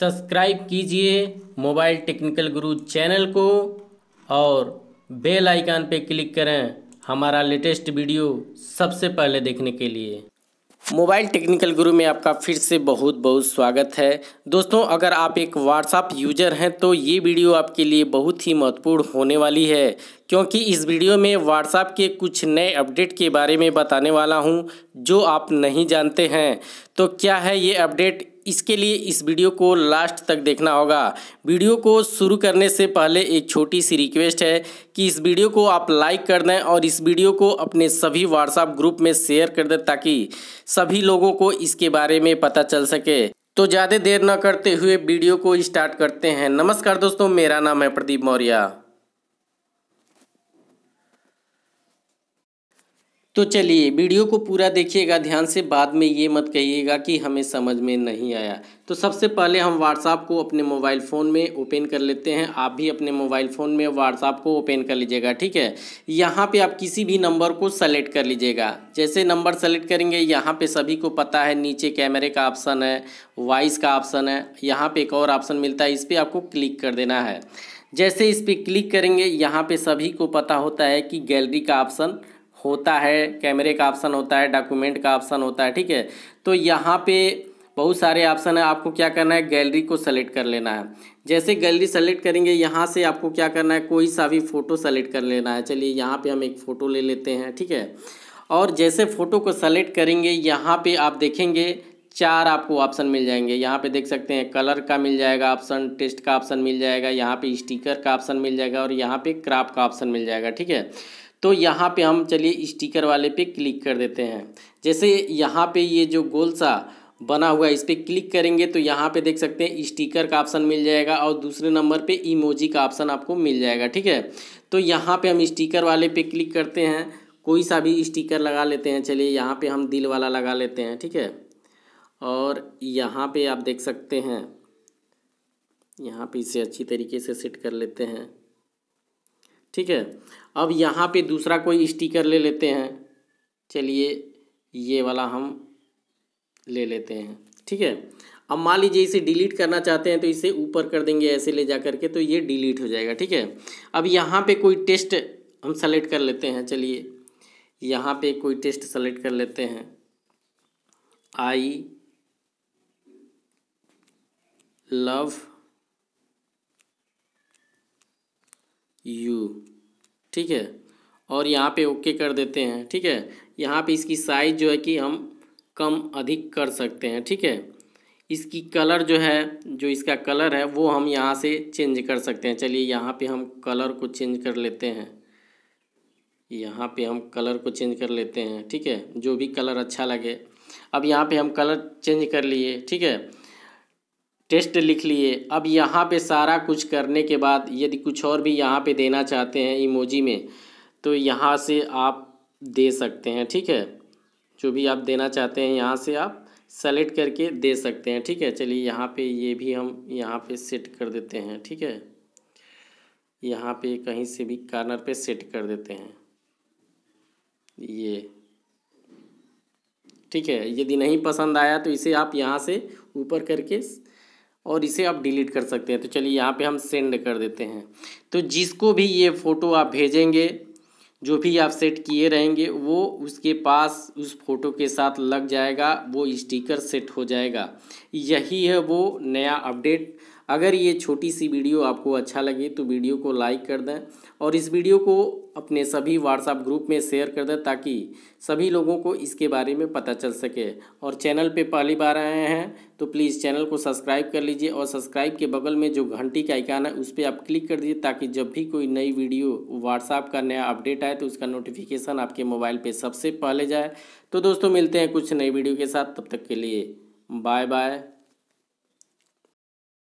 subscribe कीजिए mobile technical गुरु channel को और बेल आइकन पर क्लिक करें हमारा लेटेस्ट वीडियो सबसे पहले देखने के लिए मोबाइल टेक्निकल गुरु में आपका फिर से बहुत बहुत स्वागत है दोस्तों अगर आप एक व्हाट्सएप यूज़र हैं तो ये वीडियो आपके लिए बहुत ही महत्वपूर्ण होने वाली है क्योंकि इस वीडियो में व्हाट्सएप के कुछ नए अपडेट के बारे में बताने वाला हूँ जो आप नहीं जानते हैं तो क्या है ये अपडेट इसके लिए इस वीडियो को लास्ट तक देखना होगा वीडियो को शुरू करने से पहले एक छोटी सी रिक्वेस्ट है कि इस वीडियो को आप लाइक कर दें और इस वीडियो को अपने सभी व्हाट्सएप ग्रुप में शेयर कर दें ताकि सभी लोगों को इसके बारे में पता चल सके तो ज़्यादा देर न करते हुए वीडियो को स्टार्ट करते हैं नमस्कार दोस्तों मेरा नाम है प्रदीप मौर्य तो चलिए वीडियो को पूरा देखिएगा ध्यान से बाद में ये मत कहिएगा कि हमें समझ में नहीं आया तो सबसे पहले हम व्हाट्सएप को अपने मोबाइल फ़ोन में ओपन कर लेते हैं आप भी अपने मोबाइल फ़ोन में व्हाट्सअप को ओपन कर लीजिएगा ठीक है यहाँ पे आप किसी भी नंबर को सेलेक्ट कर लीजिएगा जैसे नंबर सेलेक्ट करेंगे यहाँ पे सभी को पता है नीचे कैमरे का ऑप्शन है वॉइस का ऑप्शन है यहाँ पर एक और ऑप्शन मिलता है इस पर आपको क्लिक कर देना है जैसे इस पर क्लिक करेंगे यहाँ पर सभी को पता होता है कि गैलरी का ऑप्शन होता है कैमरे का ऑप्शन होता है डॉक्यूमेंट का ऑप्शन होता है ठीक है तो यहाँ पे बहुत सारे ऑप्शन है आपको क्या करना है गैलरी को सेलेक्ट कर लेना है जैसे गैलरी सेलेक्ट करेंगे यहाँ से आपको क्या करना है कोई सा भी फ़ोटो सेलेक्ट कर लेना है चलिए यहाँ पे हम एक फ़ोटो ले लेते हैं ठीक है और जैसे फ़ोटो को सेलेक्ट करेंगे यहाँ पे आप देखेंगे चार आपको ऑप्शन मिल जाएंगे यहाँ पे देख सकते हैं कलर का मिल जाएगा ऑप्शन टेस्ट का ऑप्शन मिल जाएगा यहाँ पे स्टिकर का ऑप्शन मिल जाएगा और यहाँ पे क्राप का ऑप्शन मिल जाएगा ठीक है तो यहाँ पे हम चलिए स्टिकर वाले पे क्लिक कर देते हैं जैसे यहाँ पे ये जो गोल सा बना हुआ है इस पर क्लिक करेंगे तो यहाँ पे देख सकते हैं स्टिकर का ऑप्शन मिल जाएगा और दूसरे नंबर पे इमोजी का ऑप्शन आपको मिल जाएगा ठीक है तो यहाँ पे हम स्टिकर वाले पे क्लिक करते हैं कोई सा भी स्टिकर लगा लेते हैं चलिए यहाँ पे हम दिल वाला लगा लेते हैं ठीक है और यहाँ पर आप देख सकते हैं यहाँ पर इसे अच्छी तरीके से सेट कर लेते हैं ठीक है अब यहाँ पे दूसरा कोई स्टिकर ले लेते हैं चलिए ये वाला हम ले लेते हैं ठीक है अब मान लीजिए इसे डिलीट करना चाहते हैं तो इसे ऊपर कर देंगे ऐसे ले जा करके तो ये डिलीट हो जाएगा ठीक है अब यहाँ पे कोई टेस्ट हम सेलेक्ट कर लेते हैं चलिए यहाँ पे कोई टेस्ट सेलेक्ट कर लेते हैं आई लव यू ठीक है और यहाँ पे ओके कर देते हैं ठीक है यहाँ पे इसकी साइज़ जो है कि हम कम अधिक कर सकते हैं ठीक है इसकी कलर जो है जो इसका कलर है वो हम यहाँ से चेंज कर सकते हैं चलिए यहाँ पे हम कलर को चेंज कर लेते हैं यहाँ पे हम कलर को चेंज कर लेते हैं ठीक है जो भी कलर अच्छा लगे अब यहाँ पे हम कलर चेंज कर लिए ठीक है टेस्ट लिख लिए अब यहाँ पे सारा कुछ करने के बाद यदि कुछ और भी यहाँ पे देना चाहते हैं इमोजी में तो यहाँ से आप दे सकते हैं ठीक है जो भी आप देना चाहते हैं यहाँ से आप सेलेक्ट करके दे सकते हैं ठीक है चलिए यहाँ पे ये भी हम यहाँ पे सेट कर देते हैं ठीक है यहाँ पे कहीं से भी कार्नर पे सेट कर देते हैं ये ठीक है यदि नहीं पसंद आया तो इसे आप यहाँ से ऊपर करके और इसे आप डिलीट कर सकते हैं तो चलिए यहाँ पे हम सेंड कर देते हैं तो जिसको भी ये फ़ोटो आप भेजेंगे जो भी आप सेट किए रहेंगे वो उसके पास उस फोटो के साथ लग जाएगा वो स्टिकर सेट हो जाएगा यही है वो नया अपडेट अगर ये छोटी सी वीडियो आपको अच्छा लगे तो वीडियो को लाइक कर दें और इस वीडियो को अपने सभी व्हाट्सएप ग्रुप में शेयर कर दें ताकि सभी लोगों को इसके बारे में पता चल सके और चैनल पे पहली बार आए हैं तो प्लीज़ चैनल को सब्सक्राइब कर लीजिए और सब्सक्राइब के बगल में जो घंटी का आइकान है उस पर आप क्लिक कर दीजिए ताकि जब भी कोई नई वीडियो व्हाट्सएप का नया अपडेट आए तो उसका नोटिफिकेशन आपके मोबाइल पर सबसे पहले जाए तो दोस्तों मिलते हैं कुछ नई वीडियो के साथ तब तक के लिए बाय बाय